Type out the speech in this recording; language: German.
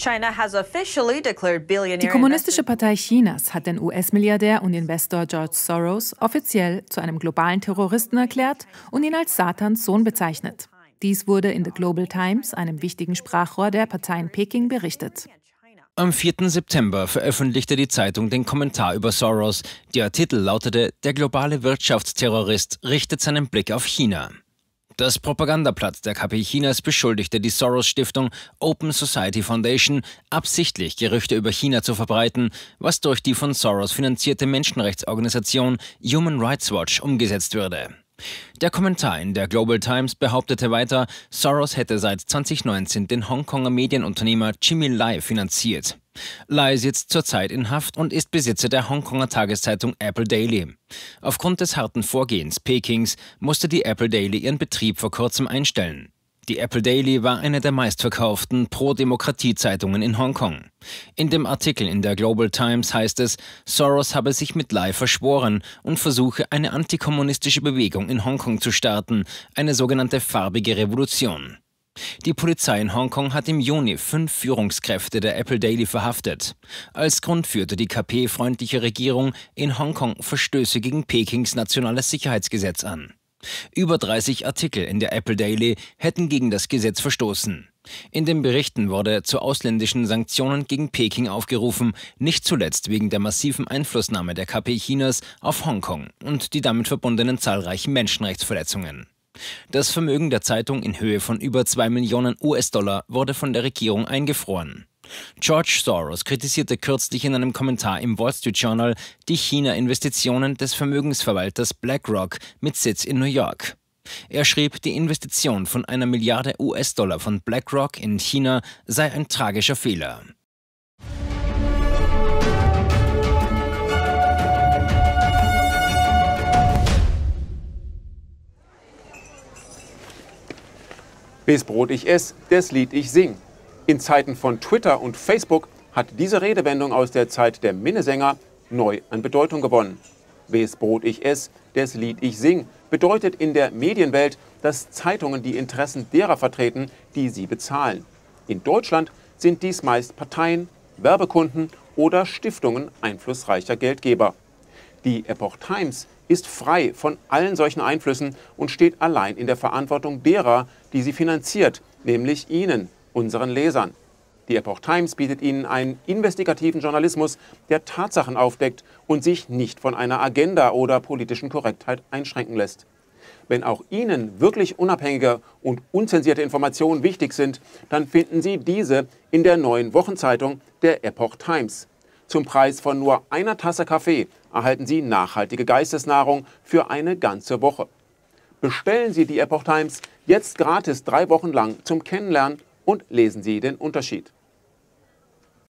Die Kommunistische Partei Chinas hat den US-Milliardär und Investor George Soros offiziell zu einem globalen Terroristen erklärt und ihn als Satans Sohn bezeichnet. Dies wurde in The Global Times, einem wichtigen Sprachrohr der Partei in Peking, berichtet. Am 4. September veröffentlichte die Zeitung den Kommentar über Soros. Der Titel lautete Der globale Wirtschaftsterrorist richtet seinen Blick auf China. Das Propagandaplatz der KP Chinas beschuldigte die Soros-Stiftung Open Society Foundation, absichtlich Gerüchte über China zu verbreiten, was durch die von Soros finanzierte Menschenrechtsorganisation Human Rights Watch umgesetzt würde. Der Kommentar in der Global Times behauptete weiter, Soros hätte seit 2019 den Hongkonger Medienunternehmer Jimmy Lai finanziert. Lai sitzt zurzeit in Haft und ist Besitzer der Hongkonger Tageszeitung Apple Daily. Aufgrund des harten Vorgehens Pekings musste die Apple Daily ihren Betrieb vor kurzem einstellen. Die Apple Daily war eine der meistverkauften Pro-Demokratie-Zeitungen in Hongkong. In dem Artikel in der Global Times heißt es, Soros habe sich mit Lai verschworen und versuche, eine antikommunistische Bewegung in Hongkong zu starten, eine sogenannte farbige Revolution. Die Polizei in Hongkong hat im Juni fünf Führungskräfte der Apple Daily verhaftet. Als Grund führte die KP-freundliche Regierung in Hongkong Verstöße gegen Pekings nationales Sicherheitsgesetz an. Über 30 Artikel in der Apple Daily hätten gegen das Gesetz verstoßen. In den Berichten wurde zu ausländischen Sanktionen gegen Peking aufgerufen, nicht zuletzt wegen der massiven Einflussnahme der KP Chinas auf Hongkong und die damit verbundenen zahlreichen Menschenrechtsverletzungen. Das Vermögen der Zeitung in Höhe von über 2 Millionen US-Dollar wurde von der Regierung eingefroren. George Soros kritisierte kürzlich in einem Kommentar im Wall Street Journal die China-Investitionen des Vermögensverwalters BlackRock mit Sitz in New York. Er schrieb, die Investition von einer Milliarde US-Dollar von BlackRock in China sei ein tragischer Fehler. Bis Brot ich ess, des Lied ich sing. In Zeiten von Twitter und Facebook hat diese Redewendung aus der Zeit der Minnesänger neu an Bedeutung gewonnen. Wes Brot ich ess, des Lied ich sing, bedeutet in der Medienwelt, dass Zeitungen die Interessen derer vertreten, die sie bezahlen. In Deutschland sind dies meist Parteien, Werbekunden oder Stiftungen einflussreicher Geldgeber. Die Epoch Times ist frei von allen solchen Einflüssen und steht allein in der Verantwortung derer, die sie finanziert, nämlich Ihnen, unseren Lesern. Die Epoch Times bietet Ihnen einen investigativen Journalismus, der Tatsachen aufdeckt und sich nicht von einer Agenda oder politischen Korrektheit einschränken lässt. Wenn auch Ihnen wirklich unabhängige und unzensierte Informationen wichtig sind, dann finden Sie diese in der neuen Wochenzeitung der Epoch Times. Zum Preis von nur einer Tasse Kaffee erhalten Sie nachhaltige Geistesnahrung für eine ganze Woche. Bestellen Sie die Epoch Times jetzt gratis drei Wochen lang zum Kennenlernen und lesen Sie den Unterschied.